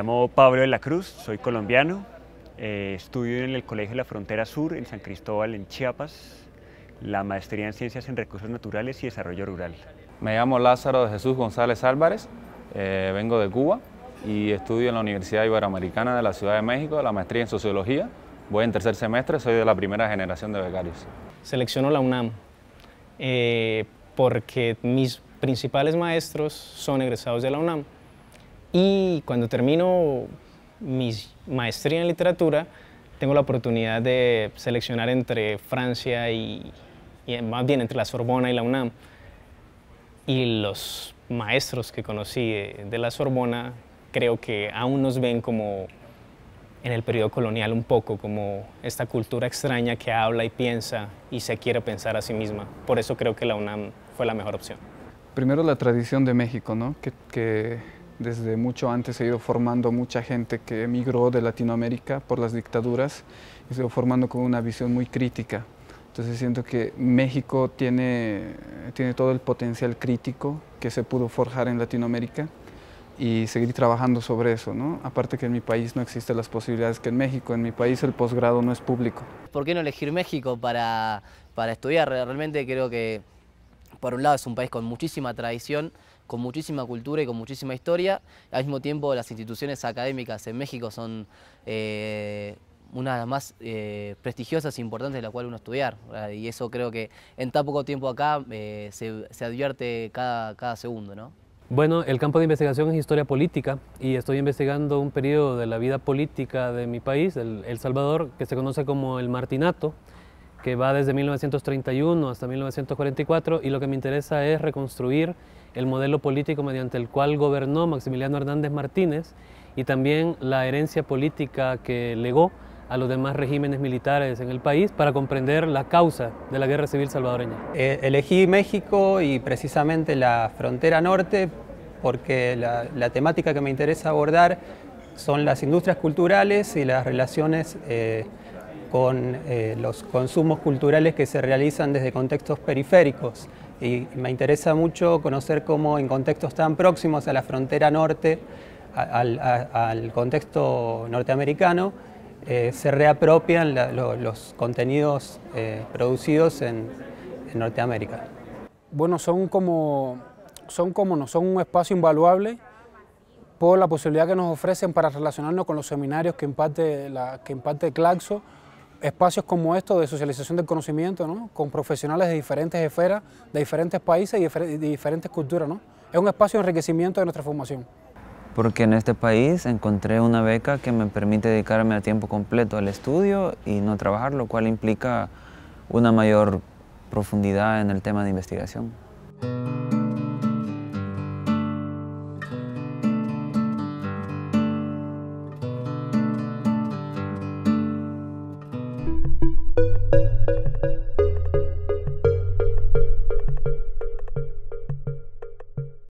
llamo Pablo de la Cruz, soy colombiano, eh, estudio en el Colegio de la Frontera Sur en San Cristóbal, en Chiapas, la maestría en Ciencias en Recursos Naturales y Desarrollo Rural. Me llamo Lázaro de Jesús González Álvarez, eh, vengo de Cuba y estudio en la Universidad Iberoamericana de la Ciudad de México, la maestría en Sociología. Voy en tercer semestre, soy de la primera generación de becarios. Selecciono la UNAM eh, porque mis principales maestros son egresados de la UNAM. Y cuando termino mi maestría en literatura, tengo la oportunidad de seleccionar entre Francia y, más bien entre la Sorbona y la UNAM. Y los maestros que conocí de, la Sorbona creo que aún nos ven como en el periodo colonial un poco, como esta cultura extraña que habla y piensa y se quiere pensar a sí misma. Por eso creo que la UNAM fue la mejor opción. Primero la tradición de México, ¿no? que desde mucho antes he ido formando mucha gente que emigró de Latinoamérica por las dictaduras y se ido formando con una visión muy crítica. Entonces siento que México tiene, tiene todo el potencial crítico que se pudo forjar en Latinoamérica y seguir trabajando sobre eso, ¿no? Aparte que en mi país no existen las posibilidades que en México, en mi país el posgrado no es público. ¿Por qué no elegir México para, para estudiar? Realmente creo que por un lado es un país con muchísima tradición, con muchísima cultura y con muchísima historia. Al mismo tiempo, las instituciones académicas en México son eh, una de las más eh, prestigiosas e importantes de la cual uno estudiar. Y eso creo que en tan poco tiempo acá eh, se, advierte cada, segundo. Bueno, el campo de investigación es historia política y estoy investigando un periodo de la vida política de mi país, el Salvador, que se conoce como el Martinato que va desde 1931 hasta 1944 y lo que me interesa es reconstruir el modelo político mediante el cual gobernó Maximiliano Hernández Martínez y también la herencia política que legó a los demás regímenes militares en el país para comprender la causa de la guerra civil salvadoreña. Eh, elegí México y precisamente la frontera norte porque la, temática que me interesa abordar son las industrias culturales y las relaciones eh, con eh, los consumos culturales que se realizan desde contextos periféricos. Y me interesa mucho conocer cómo en contextos tan próximos a la frontera norte, al, contexto norteamericano, eh, se reapropian los contenidos eh, producidos en, Norteamérica. Bueno, son como, son como no, son un espacio invaluable por la posibilidad que nos ofrecen para relacionarnos con los seminarios que imparte, que imparte Claxo, espacios como estos de socialización del conocimiento, con profesionales de diferentes esferas, de diferentes países y de diferentes culturas. Es un espacio de enriquecimiento de nuestra formación. Porque en este país encontré una beca que me permite dedicarme a tiempo completo al estudio y no trabajar, lo cual implica una mayor profundidad en el tema de investigación.